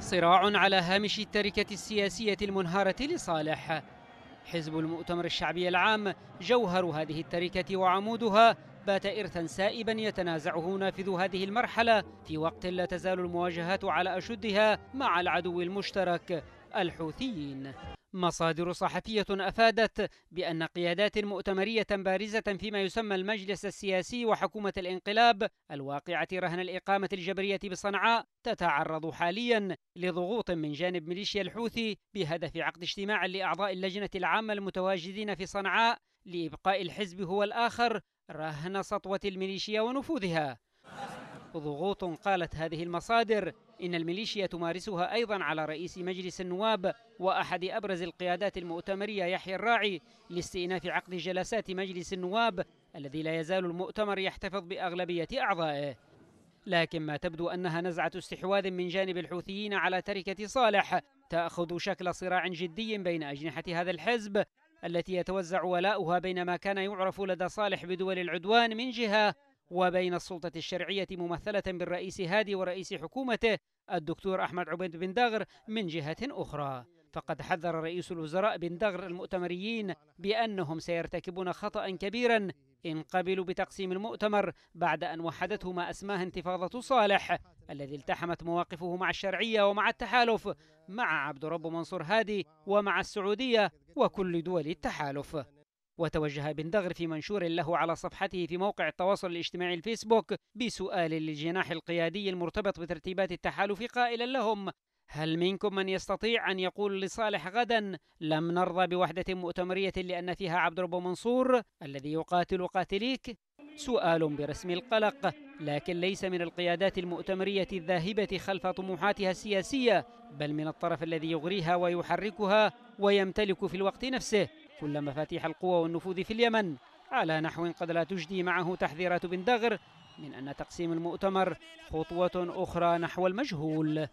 صراع على هامش التركة السياسية المنهارة لصالح حزب المؤتمر الشعبي العام جوهر هذه التركة وعمودها بات إرثا سائبا يتنازعه نافذ هذه المرحلة في وقت لا تزال المواجهات على أشدها مع العدو المشترك الحوثيين مصادر صحفية أفادت بأن قيادات مؤتمرية بارزة فيما يسمى المجلس السياسي وحكومة الانقلاب الواقعة رهن الإقامة الجبرية بصنعاء تتعرض حاليا لضغوط من جانب ميليشيا الحوثي بهدف عقد اجتماع لأعضاء اللجنة العامة المتواجدين في صنعاء لإبقاء الحزب هو الآخر رهن سطوة الميليشيا ونفوذها ضغوط قالت هذه المصادر إن الميليشيا تمارسها أيضا على رئيس مجلس النواب وأحد أبرز القيادات المؤتمرية يحيى الراعي لاستئناف عقد جلسات مجلس النواب الذي لا يزال المؤتمر يحتفظ بأغلبية أعضائه لكن ما تبدو أنها نزعة استحواذ من جانب الحوثيين على تركة صالح تأخذ شكل صراع جدي بين أجنحة هذا الحزب التي يتوزع ولاؤها بين ما كان يعرف لدى صالح بدول العدوان من جهة وبين السلطة الشرعية ممثلة بالرئيس هادي ورئيس حكومته الدكتور أحمد عبيد بن داغر من جهة أخرى فقد حذر رئيس الوزراء بن دغر المؤتمريين بأنهم سيرتكبون خطأ كبيرا إن قبلوا بتقسيم المؤتمر بعد أن وحدته ما أسماه انتفاضة صالح الذي التحمت مواقفه مع الشرعية ومع التحالف مع عبد رب منصور هادي ومع السعودية وكل دول التحالف وتوجه بن دغر في منشور له على صفحته في موقع التواصل الاجتماعي الفيسبوك بسؤال للجناح القيادي المرتبط بترتيبات التحالف قائلا لهم هل منكم من يستطيع أن يقول لصالح غدا لم نرضى بوحدة مؤتمرية لأن فيها عبد رب منصور الذي يقاتل قاتليك؟ سؤال برسم القلق لكن ليس من القيادات المؤتمرية الذاهبة خلف طموحاتها السياسية بل من الطرف الذي يغريها ويحركها ويمتلك في الوقت نفسه كل مفاتيح القوى والنفوذ في اليمن على نحو قد لا تجدي معه تحذيرات بن دغر من أن تقسيم المؤتمر خطوة أخرى نحو المجهول